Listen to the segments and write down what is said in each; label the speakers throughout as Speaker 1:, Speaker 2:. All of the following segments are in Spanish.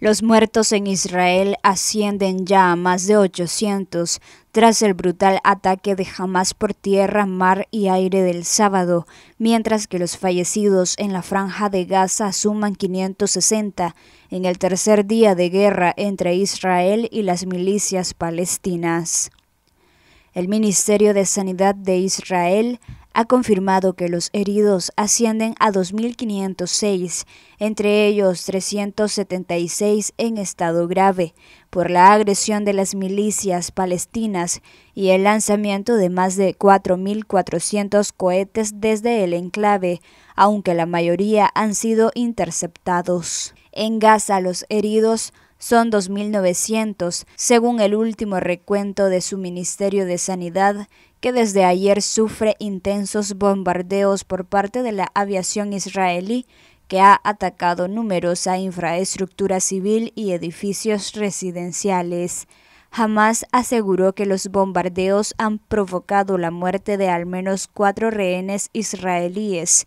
Speaker 1: Los muertos en Israel ascienden ya a más de 800 tras el brutal ataque de Hamas por tierra, mar y aire del sábado, mientras que los fallecidos en la franja de Gaza suman 560 en el tercer día de guerra entre Israel y las milicias palestinas. El Ministerio de Sanidad de Israel ha confirmado que los heridos ascienden a 2.506, entre ellos 376 en estado grave, por la agresión de las milicias palestinas y el lanzamiento de más de 4.400 cohetes desde el enclave, aunque la mayoría han sido interceptados. En Gaza los heridos son 2.900, según el último recuento de su Ministerio de Sanidad, que desde ayer sufre intensos bombardeos por parte de la aviación israelí que ha atacado numerosa infraestructura civil y edificios residenciales. Hamas aseguró que los bombardeos han provocado la muerte de al menos cuatro rehenes israelíes.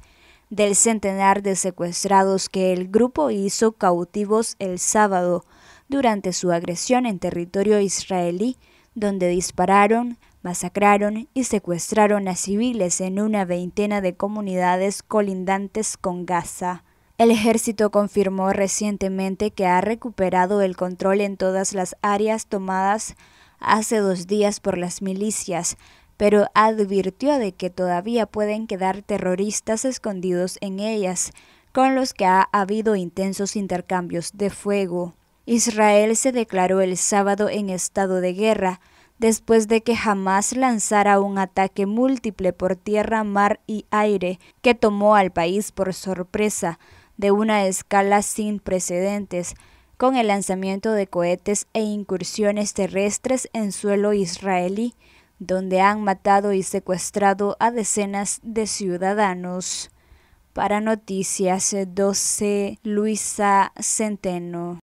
Speaker 1: Del centenar de secuestrados que el grupo hizo cautivos el sábado durante su agresión en territorio israelí, donde dispararon Masacraron y secuestraron a civiles en una veintena de comunidades colindantes con Gaza. El ejército confirmó recientemente que ha recuperado el control en todas las áreas tomadas hace dos días por las milicias, pero advirtió de que todavía pueden quedar terroristas escondidos en ellas, con los que ha habido intensos intercambios de fuego. Israel se declaró el sábado en estado de guerra, después de que jamás lanzara un ataque múltiple por tierra, mar y aire que tomó al país por sorpresa de una escala sin precedentes, con el lanzamiento de cohetes e incursiones terrestres en suelo israelí, donde han matado y secuestrado a decenas de ciudadanos. Para Noticias 12, Luisa Centeno.